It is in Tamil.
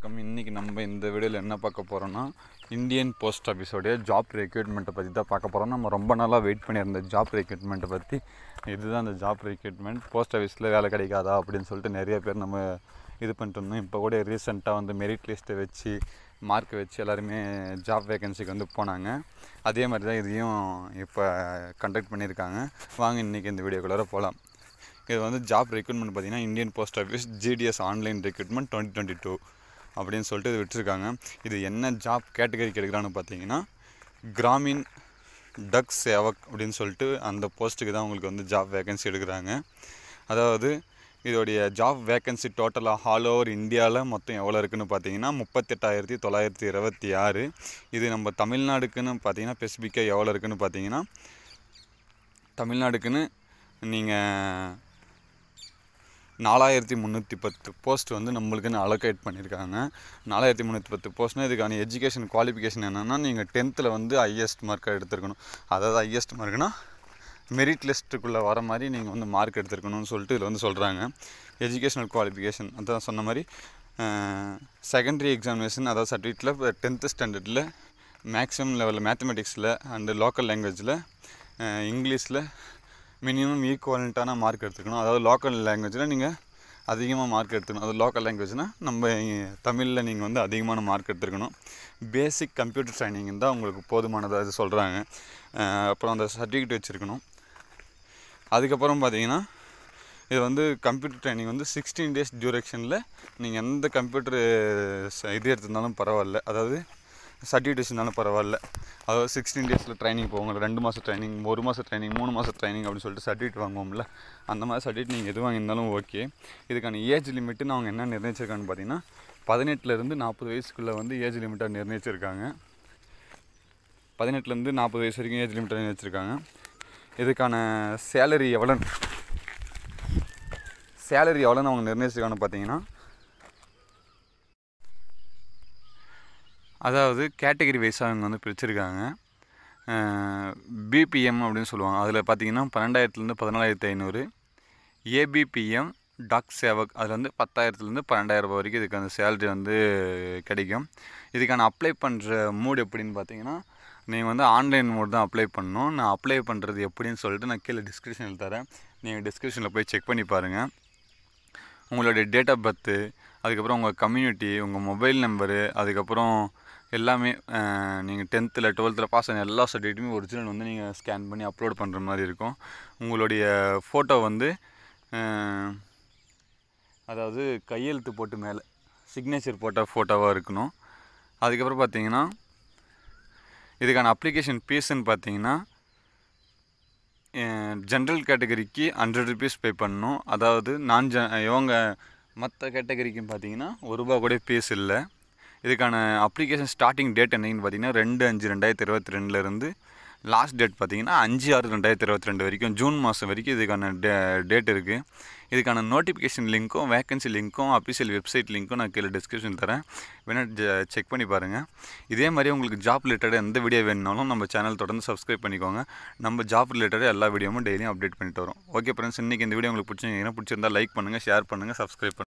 வணக்கம் இன்றைக்கி நம்ம இந்த வீடியோவில் என்ன பார்க்க போகிறோன்னா இந்தியன் போஸ்ட் ஆஃபீஸோடைய ஜாப் ரெக்யூட்மெண்ட்டை பற்றி தான் பார்க்க போகிறோம் நம்ம ரொம்ப நாளாக வெயிட் பண்ணியிருந்த ஜாப் ரெக்யூட்மெண்ட்டை பற்றி இதுதான் அந்த ஜாப் ரெக்யூட்மெண்ட் போஸ்ட் ஆஃபீஸில் வேலை கிடைக்காதா அப்படின்னு சொல்லிட்டு நிறைய பேர் நம்ம இது பண்ணிட்டு இருந்தோம் இப்போ கூட ரீசெண்டாக வந்து மெரிட் லிஸ்ட்டை வச்சு மார்க் வச்சு எல்லாருமே ஜாப் வேகன்சிக்கு வந்து போனாங்க அதே மாதிரி தான் இதையும் இப்போ கண்டக்ட் பண்ணியிருக்காங்க வாங்க இன்றைக்கி இந்த வீடியோக்குள்ளார போகலாம் இது வந்து ஜாப் ரெக்யூட்மெண்ட் பார்த்திங்கன்னா Indian post office GDS online recruitment twenty twenty two அப்படின்னு சொல்லிட்டு இது விட்டுருக்காங்க இது என்ன ஜாப் கேட்டகரிக்கு எடுக்கிறான்னு பார்த்தீங்கன்னா கிராமின் டக் சேவக் அப்படின்னு சொல்லிட்டு அந்த போஸ்ட்டுக்கு தான் உங்களுக்கு வந்து ஜாப் வேகன்சி எடுக்கிறாங்க அதாவது இதோடைய ஜாப் வேக்கன்சி டோட்டலாக ஆல் ஓவர் இந்தியாவில் மொத்தம் எவ்வளோ இருக்குதுன்னு பார்த்தீங்கன்னா முப்பத்தெட்டாயிரத்தி தொள்ளாயிரத்தி இருபத்தி ஆறு இது நம்ம தமிழ்நாடுக்குன்னு பார்த்தீங்கன்னா ஸ்பெசிஃபிக்காக எவ்வளோ இருக்குதுன்னு பார்த்தீங்கன்னா தமிழ்நாடுக்குன்னு நீங்கள் நாலாயிரத்தி முந்நூற்றி பத்து போஸ்ட் வந்து நம்மளுக்குன்னு அலோகேட் பண்ணியிருக்காங்க நாலாயிரத்தி முந்நூற்றி பத்து போஸ்ட்னா இதுக்கான எஜுகேஷன் குவாலிஃபிகேஷன் என்னென்னா நீங்கள் டென்த்தில் வந்து ஹையஸ்ட் மார்க்காக எடுத்துருக்கணும் அதாவது ஹையஸ்ட் மார்க்னால் மெரிட் லிஸ்ட்டுக்குள்ளே வர மாதிரி நீங்கள் வந்து மார்க் எடுத்துருக்கணும்னு சொல்லிட்டு இதில் வந்து சொல்கிறாங்க எஜுகேஷனல் குவாலிஃபிகேஷன் அதான் சொன்ன மாதிரி செகண்டரி எக்ஸாமினேஷன் அதாவது சர்டிஃபிகேட்டில் இப்போ டென்த்து ஸ்டாண்டர்டில் மேக்ஸிமம் லெவலில் மேத்தமெட்டிக்ஸில் அண்டு லோக்கல் லாங்குவேஜில் இங்கிலீஷில் மினிமம் ஈக்குவலண்ட்டான மார்க் எடுத்துக்கணும் அதாவது லோக்கல் லாங்குவேஜில் நீங்கள் அதிகமாக மார்க் எடுத்துக்கணும் அது லோக்கல் லாங்குவேஜ்னால் நம்ம தமிழில் நீங்கள் வந்து அதிகமான மார்க் எடுத்துருக்கணும் பேசிக் கம்ப்யூட்டர் ட்ரைனிங் தான் உங்களுக்கு போதுமானதாக இது சொல்கிறாங்க அப்புறம் அந்த சர்டிஃபிகேட் வச்சுருக்கணும் அதுக்கப்புறம் பார்த்தீங்கன்னா இது வந்து கம்ப்யூட்டர் ட்ரைனிங் வந்து சிக்ஸ்டீன் டேஸ் டியூரேஷனில் நீங்கள் எந்த கம்ப்யூட்டர் இது எடுத்திருந்தாலும் பரவாயில்ல அதாவது சர்டிஃபிகேஷனாலும் பரவாயில்ல அதாவது சிக்ஸ்டீன் டேஸில் ட்ரைனிங் போவாங்க ரெண்டு மாதம் ட்ரைனிங் ஒரு மாதம் ட்ரைனிங் மூணு மாதம் ட்ரைனிங் அப்படின்னு சொல்லிட்டு சர்டிஃபிகேட் வாங்குவோம்ல அந்த மாதிரி சர்டிஃபிகேட் நீங்கள் எது வாங்கியிருந்தாலும் ஓகே இதுக்கான ஏஜ் லிமிட்டுன்னு அவங்க என்ன நிர்ணயிச்சிருக்காங்கன்னு பார்த்தீங்கன்னா பதினெட்டுலேருந்து நாற்பது வயசுக்குள்ளே வந்து ஏஜ் லிமிட்டாக நிர்ணயிச்சிருக்காங்க பதினெட்டுலேருந்து நாற்பது வயசு வரைக்கும் ஏஜ் லிமிட்டாக நிர்ணயிச்சிருக்காங்க இதுக்கான சேலரி எவ்வளோன்னு சேலரி எவ்வளோன்னு அவங்க நிர்ணயிச்சிருக்காங்கன்னு பார்த்தீங்கன்னா அதாவது கேட்டகரி வைஸாக இவங்க வந்து பிரிச்சிருக்காங்க பிபிஎம் அப்படின்னு சொல்லுவாங்க அதில் பார்த்தீங்கன்னா பன்னெண்டாயிரத்துலேருந்து பதினாலாயிரத்து ஐநூறு ஏபிபிஎம் டாக் சேவக் அதில் வந்து பத்தாயிரத்துலேருந்து பன்னெண்டாயிரம் ரூபா வரைக்கும் இதுக்கு அந்த சேலரி வந்து கிடைக்கும் இதுக்கான அப்ளை பண்ணுற மூடு எப்படின்னு பார்த்தீங்கன்னா நீங்கள் வந்து ஆன்லைன் மோட் தான் அப்ளை பண்ணணும் நான் அப்ளை பண்ணுறது எப்படின்னு சொல்லிட்டு நான் கீழே டிஸ்கிரிப்ஷனில் தரேன் நீங்கள் டிஸ்கிரிப்ஷனில் போய் செக் பண்ணி பாருங்கள் உங்களுடைய டேட் ஆஃப் பர்த்து அதுக்கப்புறம் உங்கள் கம்யூனிட்டி உங்கள் மொபைல் நம்பரு அதுக்கப்புறம் எல்லாமே நீங்கள் டென்த்தில் டுவெல்த்தில் பாஸ் ஆன எல்லா சர்டிஃபிகேட்டுமே ஒரிஜினல் வந்து நீங்கள் ஸ்கேன் பண்ணி அப்லோட் பண்ணுற மாதிரி இருக்கும் உங்களுடைய ஃபோட்டோ வந்து அதாவது கையெழுத்து போட்டு மேலே சிக்னேச்சர் போட்ட ஃபோட்டோவாக இருக்கணும் அதுக்கப்புறம் பார்த்தீங்கன்னா இதுக்கான அப்ளிகேஷன் ஃபீஸ்ன்னு பார்த்தீங்கன்னா ஜென்ரல் கேட்டகரிக்கு ஹண்ட்ரட் ருபீஸ் பே பண்ணணும் அதாவது நான் ஜ இவங்க மற்ற கேட்டகரிக்கும் பார்த்தீங்கன்னா ஒரு ரூபா கூட ஃபீஸ் இல்லை இதுக்கான அப்ளிகேஷன் ஸ்டார்டிங் டேட் என்னன்னு பார்த்தீங்கன்னா ரெண்டு அஞ்சு ரெண்டாயிரத்தி இருபத்தி ரெண்டுலேருந்து லாஸ்ட் டேட் பார்த்தீங்கன்னா அஞ்சு ஆறு ரெண்டாயிரத்தி இருபத்தி ரெண்டு வரைக்கும் ஜூன் மாதம் வரைக்கும் இதுக்கான டே டேட் இருக்குது இதுக்கான நோட்டிஃபிகேஷன் லிங்க்கும் வேகன்சி லிங்க்கும் அஃபிஷியல் வெப்சைட் லிங்க்கும் நான் கீழே டிஸ்கிரிப்ஷன் தரேன் வேணால் செக் பண்ணி பாருங்கள் இதே மாதிரி உங்களுக்கு ஜாப் ரிலேட்டடாக எந்த வீடியோ வேணுனாலும் நம்ம சேனல் தொடர்ந்து சப்ஸ்கிரைப் பண்ணிக்கோங்க நம்ம ஜாப் ரிலேட்டடாக எல்லா வீடியோவும் டெய்லியும் அப்டேட் பண்ணிட்டு வரோம் ஓகே ஃப்ரெண்ட்ஸ் இன்றைக்கி இந்த வீடியோ உங்களுக்கு பிடிச்சிருந்தீங்கன்னா பிடிச்சிருந்தா லைக் பண்ணுங்கள் ஷேர் பண்ணுங்கள் சப்ஸ்கிரைப் பண்ணுங்கள்